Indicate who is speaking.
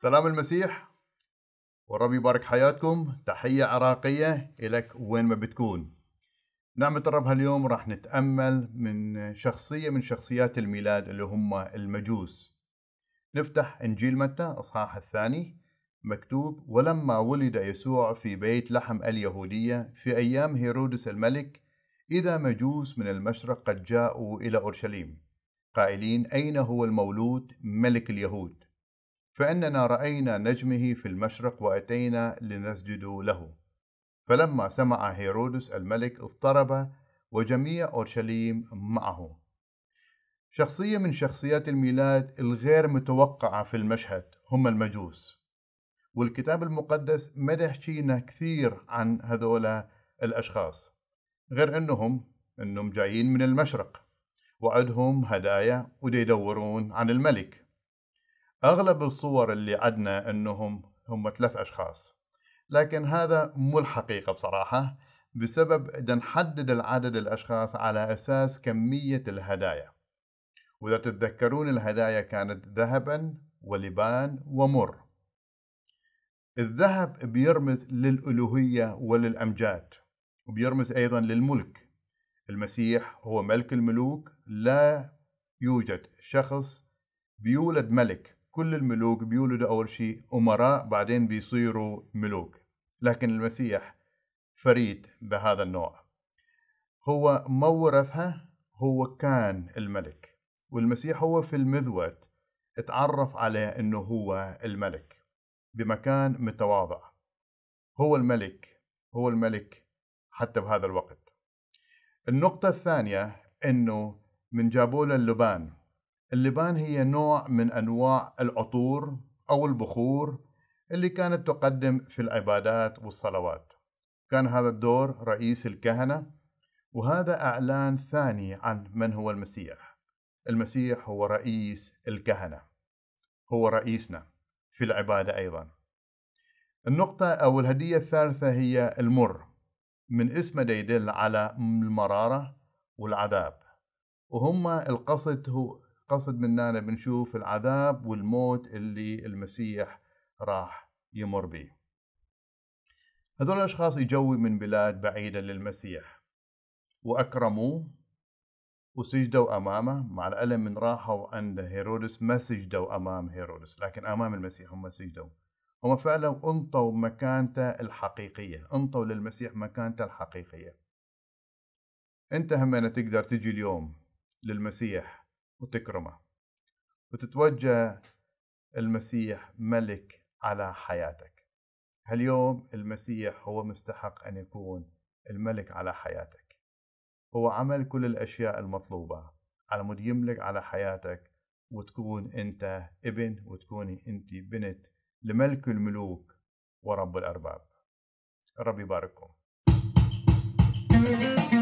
Speaker 1: سلام المسيح والرب يبارك حياتكم تحية عراقية إلك وين ما بتكون نعمة الرب هاليوم راح نتأمل من شخصية من شخصيات الميلاد اللي هم المجوس نفتح إنجيل متى أصحاح الثاني مكتوب ولما ولد يسوع في بيت لحم اليهودية في أيام هيرودس الملك إذا مجوس من المشرق قد جاءوا إلى أورشليم قائلين أين هو المولود ملك اليهود فإننا رأينا نجمه في المشرق وأتينا لنسجد له فلما سمع هيرودس الملك اضطرب وجميع أورشليم معه شخصية من شخصيات الميلاد الغير متوقعة في المشهد هم المجوس والكتاب المقدس مدح شينا كثير عن هذولا الأشخاص غير أنهم أنهم جايين من المشرق وعدهم هدايا وديدورون عن الملك اغلب الصور اللي عندنا انهم هم ثلاث اشخاص لكن هذا مو الحقيقه بصراحه بسبب اذا نحدد العدد الاشخاص على اساس كميه الهدايا واذا تتذكرون الهدايا كانت ذهبا ولبان ومر الذهب بيرمز للالوهيه وللامجاد وبيرمز ايضا للملك المسيح هو ملك الملوك لا يوجد شخص بيولد ملك كل الملوك بيولدوا أول شيء أمراء بعدين بيصيروا ملوك لكن المسيح فريد بهذا النوع هو ما ورثها هو كان الملك والمسيح هو في المذود اتعرف عليه انه هو الملك بمكان متواضع هو الملك هو الملك حتى بهذا الوقت النقطة الثانية انه من جابوا له اللبان اللبان هي نوع من أنواع العطور أو البخور اللي كانت تقدم في العبادات والصلوات كان هذا الدور رئيس الكهنة وهذا أعلان ثاني عن من هو المسيح المسيح هو رئيس الكهنة هو رئيسنا في العبادة أيضا النقطة أو الهدية الثالثة هي المر من اسمه ديدل على المرارة والعذاب وهما القصد هو قصد مننا بنشوف العذاب والموت اللي المسيح راح يمر به هذول الأشخاص يجوا من بلاد بعيدة للمسيح وأكرموه وسجدوا أمامه مع الألم من راحوا عند هيرودس ما سجدوا أمام هيرودس لكن أمام المسيح هم سجدوا هم فعلا انطوا مكانته الحقيقية انطوا للمسيح مكانته الحقيقية انت أنا تقدر تجي اليوم للمسيح وتكرمه وتتوجه المسيح ملك على حياتك هاليوم المسيح هو مستحق أن يكون الملك على حياتك هو عمل كل الأشياء المطلوبة على مود يملك على حياتك وتكون أنت ابن وتكوني أنت بنت لملك الملوك ورب الأرباب الرب يبارككم thank you